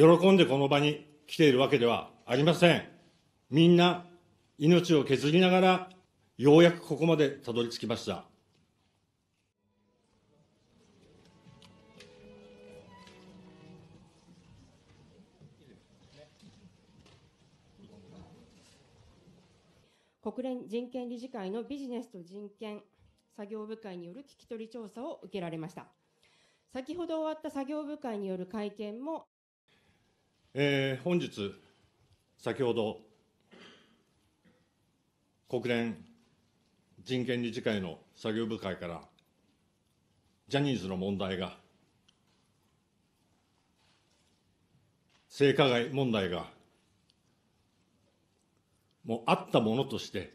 喜んでこの場に来ているわけではありません。みんな命を削りながら、ようやくここまでたどり着きました。国連人権理事会のビジネスと人権作業部会による聞き取り調査を受けられました。先ほど終わった作業部会による会見もえー、本日、先ほど、国連人権理事会の作業部会から、ジャニーズの問題が、性加害問題が、もうあったものとして、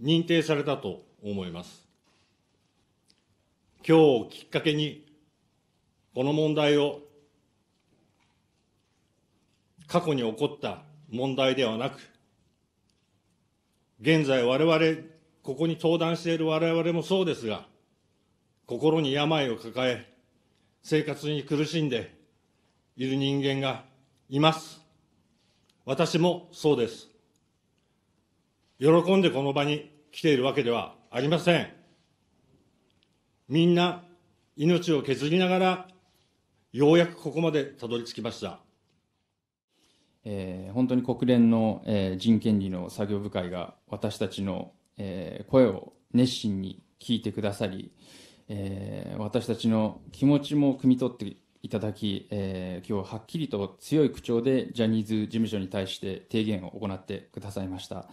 認定されたと思います。今日をきっかけに、この問題を過去に起こった問題ではなく、現在我々、ここに登壇している我々もそうですが、心に病を抱え、生活に苦しんでいる人間がいます。私もそうです。喜んでこの場に来ているわけではありません。みんな命を削りながら、ようやくここまでたどり着きました。えー、本当に国連の、えー、人権理の作業部会が私たちの、えー、声を熱心に聞いてくださり、えー、私たちの気持ちも汲み取っていただき、えー、今日はっきりと強い口調でジャニーズ事務所に対して提言を行ってくださいました、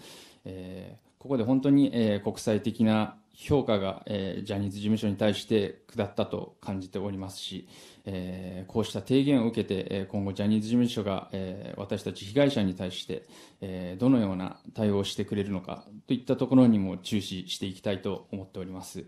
えここで本当に、えー、国際的な評価が、えー、ジャニーズ事務所に対して下ったと感じておりますし、えー、こうした提言を受けて、えー、今後ジャニーズ事務所が、えー、私たち被害者に対して、えー、どのような対応をしてくれるのかといったところにも注視していきたいと思っております。